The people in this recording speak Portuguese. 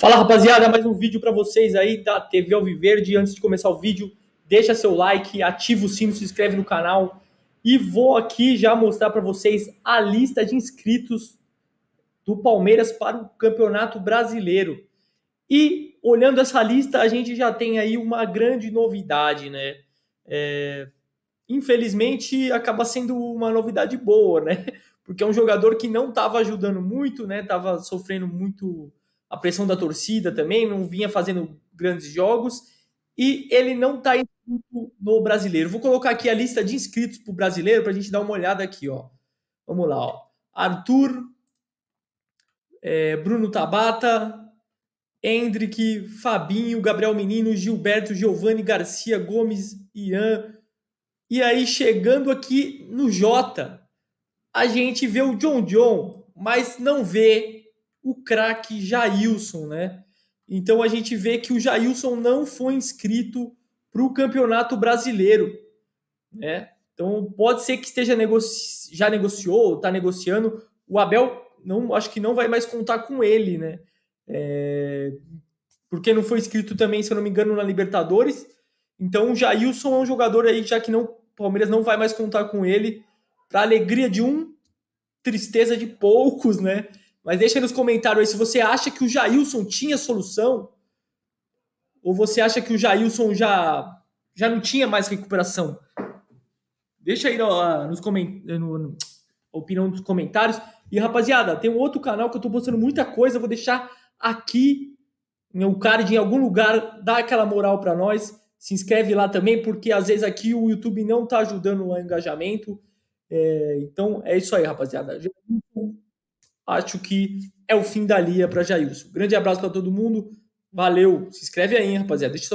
Fala rapaziada, mais um vídeo para vocês aí da TV Alviverde. Antes de começar o vídeo, deixa seu like, ativa o sino, se inscreve no canal e vou aqui já mostrar para vocês a lista de inscritos do Palmeiras para o Campeonato Brasileiro. E olhando essa lista, a gente já tem aí uma grande novidade, né? É... Infelizmente, acaba sendo uma novidade boa, né? Porque é um jogador que não estava ajudando muito, né? Tava sofrendo muito a pressão da torcida também, não vinha fazendo grandes jogos e ele não está inscrito no brasileiro. Vou colocar aqui a lista de inscritos para o brasileiro para a gente dar uma olhada aqui. Ó. Vamos lá, ó. Arthur, é, Bruno Tabata, Hendrick, Fabinho, Gabriel Menino, Gilberto, Giovanni, Garcia, Gomes, Ian. E aí, chegando aqui no Jota, a gente vê o John John, mas não vê o craque Jailson, né? Então a gente vê que o Jailson não foi inscrito para o Campeonato Brasileiro, né? Então pode ser que esteja negoci... já negociou, está negociando. O Abel não, acho que não vai mais contar com ele, né? É... Porque não foi inscrito também, se eu não me engano, na Libertadores. Então o Jailson é um jogador aí já que não, Palmeiras não vai mais contar com ele, para alegria de um, tristeza de poucos, né? Mas deixa aí nos comentários aí se você acha que o Jailson tinha solução ou você acha que o Jailson já, já não tinha mais recuperação. Deixa aí no, nos coment... no, no, opinião dos comentários. E rapaziada, tem um outro canal que eu tô postando muita coisa, vou deixar aqui né, o card em algum lugar, dá aquela moral para nós. Se inscreve lá também, porque às vezes aqui o YouTube não tá ajudando o engajamento. É, então é isso aí, rapaziada acho que é o fim da linha para Jailson. Grande abraço para todo mundo. Valeu. Se inscreve aí, hein, rapaziada. Deixa